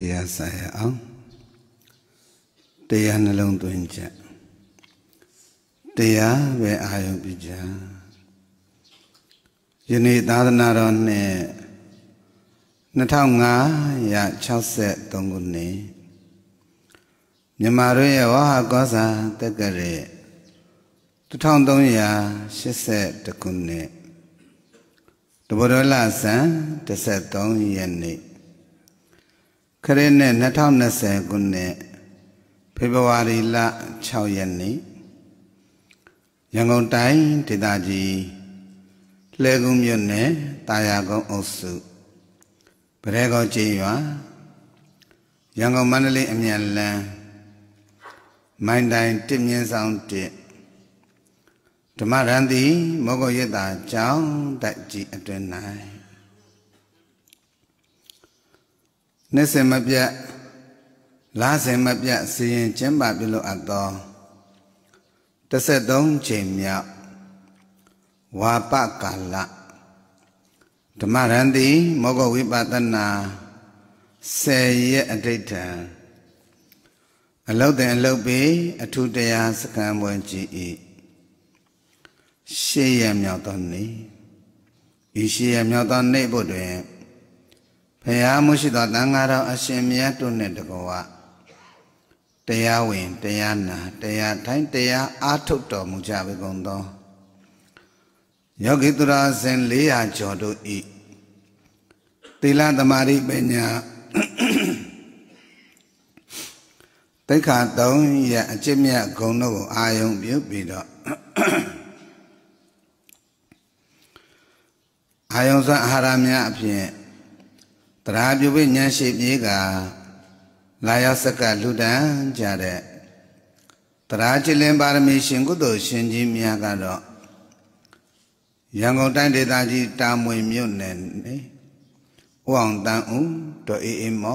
တရားဆိုင်အောင်တရားနှလုံးသွင်းချက်တရားပဲအာရုံပြုချက်ယနေ့သာသနာတော်နှစ်2563ခုနှစ်မြန်မာတို့ရဲ့ဝါဟာကောစာတက္ကရဲ1382ခုနှစ်တဘောတော်လဆန်13ရက်နေ့ခရစ်နှစ်2020ခုနှစ်ဖေဖော်ဝါရီလ6ရက်နေ့ရန်ကုန်တိုင်းဒေသကြီးလှယ်ကုန်းမြို့နယ်တာယာကုန်းအုပ်စုပရဲကောကျေးရွာရန်ကုန်မန္တလေးအမြန်လန်းမိုင်းတိုင်းတမြင်းဆောင်တဓမ္မရန်တီမောဂရတ္တာကျောင်းတိုက်ကြီးအတွင်၌နှစ်စဉ်မပြတ်လားစဉ်မပြတ်စီရင်ကျင်းပပြုလုပ်အပ်သော33ချိန်မြောက်ဝါပကာလဓမ္မရန်တိမောဂဝိပဿနာ10ရက်အဋိဋ္ဌံအလုတ်တဲ့အလုတ်ပေအထုတရားစကံဝင်ကြည်ဤရှေးရမြောက်သောနေ့ဤရှေးရမြောက်သောနေ့ဖို့တွင်ဘုရားမှုရှိသောတန်ဃာတော်အရှင်မြတ်တို့နှင့်တကောကတရားဝင်တရားနာတရားထိုင်းတရားအားထုတ်တော်မူကြပေကုန်သောယောဂိတရာဇင်400ကျော်တို့ဤသီလသမာဓိပညာတိခါ3ရက်အကျင့်မြတ်ဂုဏ်တို့ကိုအာယုံပြုပြီးတော့အာယုံစွာအာဟာရများအဖြစ်တရားပြုပိညာရှိပြေးကလာရောက်စကလူတန်းကြတဲ့တရားချစ်လင်းပါရမီရှင်ကုသိုလ်ရှင်ကြီးများကတော့ရန်ကုန်တိုင်းဒေသကြီးတာမွေမြို့နယ်နေဦးအောင်တန်းဦးဒေါ်အေးအေးမော